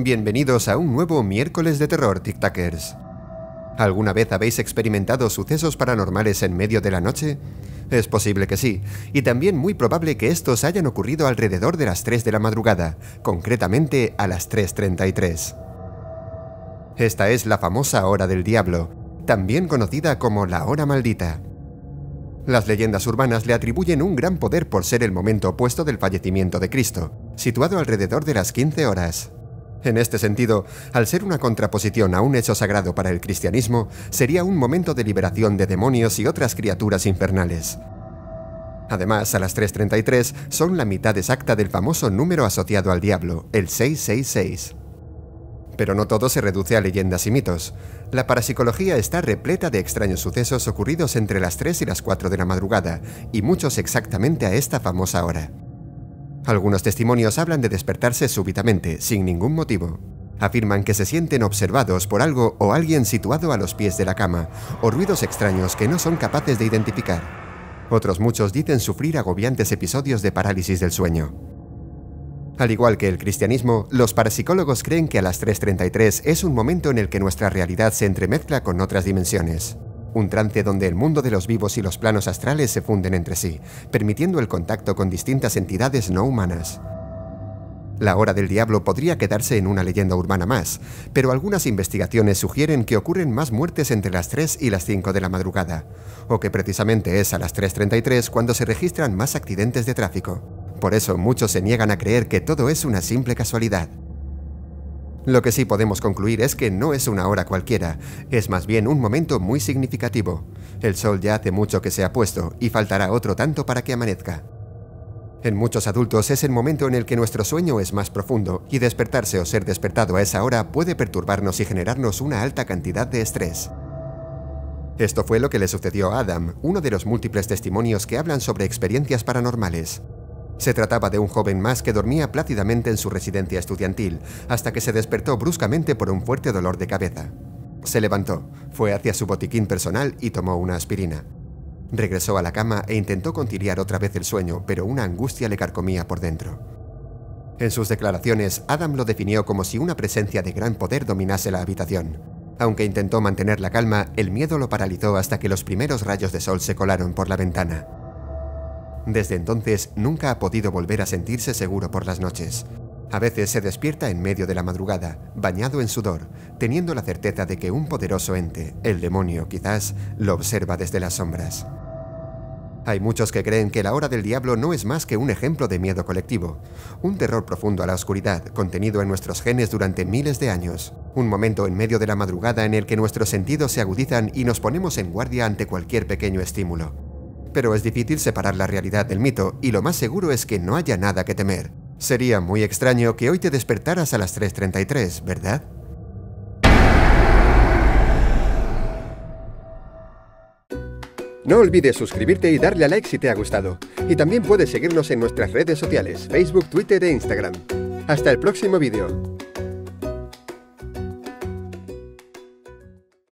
Bienvenidos a un nuevo miércoles de terror, TikTakers. ¿Alguna vez habéis experimentado sucesos paranormales en medio de la noche? Es posible que sí, y también muy probable que estos hayan ocurrido alrededor de las 3 de la madrugada, concretamente a las 3.33. Esta es la famosa hora del diablo, también conocida como la hora maldita. Las leyendas urbanas le atribuyen un gran poder por ser el momento opuesto del fallecimiento de Cristo, situado alrededor de las 15 horas. En este sentido, al ser una contraposición a un hecho sagrado para el cristianismo, sería un momento de liberación de demonios y otras criaturas infernales. Además, a las 3.33 son la mitad exacta del famoso número asociado al diablo, el 666. Pero no todo se reduce a leyendas y mitos. La parapsicología está repleta de extraños sucesos ocurridos entre las 3 y las 4 de la madrugada, y muchos exactamente a esta famosa hora. Algunos testimonios hablan de despertarse súbitamente, sin ningún motivo. Afirman que se sienten observados por algo o alguien situado a los pies de la cama, o ruidos extraños que no son capaces de identificar. Otros muchos dicen sufrir agobiantes episodios de parálisis del sueño. Al igual que el cristianismo, los parapsicólogos creen que a las 3.33 es un momento en el que nuestra realidad se entremezcla con otras dimensiones un trance donde el mundo de los vivos y los planos astrales se funden entre sí, permitiendo el contacto con distintas entidades no humanas. La hora del diablo podría quedarse en una leyenda urbana más, pero algunas investigaciones sugieren que ocurren más muertes entre las 3 y las 5 de la madrugada, o que precisamente es a las 3.33 cuando se registran más accidentes de tráfico. Por eso muchos se niegan a creer que todo es una simple casualidad. Lo que sí podemos concluir es que no es una hora cualquiera, es más bien un momento muy significativo. El sol ya hace mucho que se ha puesto y faltará otro tanto para que amanezca. En muchos adultos es el momento en el que nuestro sueño es más profundo y despertarse o ser despertado a esa hora puede perturbarnos y generarnos una alta cantidad de estrés. Esto fue lo que le sucedió a Adam, uno de los múltiples testimonios que hablan sobre experiencias paranormales. Se trataba de un joven más que dormía plácidamente en su residencia estudiantil, hasta que se despertó bruscamente por un fuerte dolor de cabeza. Se levantó, fue hacia su botiquín personal y tomó una aspirina. Regresó a la cama e intentó conciliar otra vez el sueño, pero una angustia le carcomía por dentro. En sus declaraciones, Adam lo definió como si una presencia de gran poder dominase la habitación. Aunque intentó mantener la calma, el miedo lo paralizó hasta que los primeros rayos de sol se colaron por la ventana. Desde entonces nunca ha podido volver a sentirse seguro por las noches. A veces se despierta en medio de la madrugada, bañado en sudor, teniendo la certeza de que un poderoso ente, el demonio quizás, lo observa desde las sombras. Hay muchos que creen que la hora del diablo no es más que un ejemplo de miedo colectivo, un terror profundo a la oscuridad contenido en nuestros genes durante miles de años, un momento en medio de la madrugada en el que nuestros sentidos se agudizan y nos ponemos en guardia ante cualquier pequeño estímulo pero es difícil separar la realidad del mito y lo más seguro es que no haya nada que temer. Sería muy extraño que hoy te despertaras a las 3.33, ¿verdad? No olvides suscribirte y darle a like si te ha gustado. Y también puedes seguirnos en nuestras redes sociales, Facebook, Twitter e Instagram. Hasta el próximo vídeo.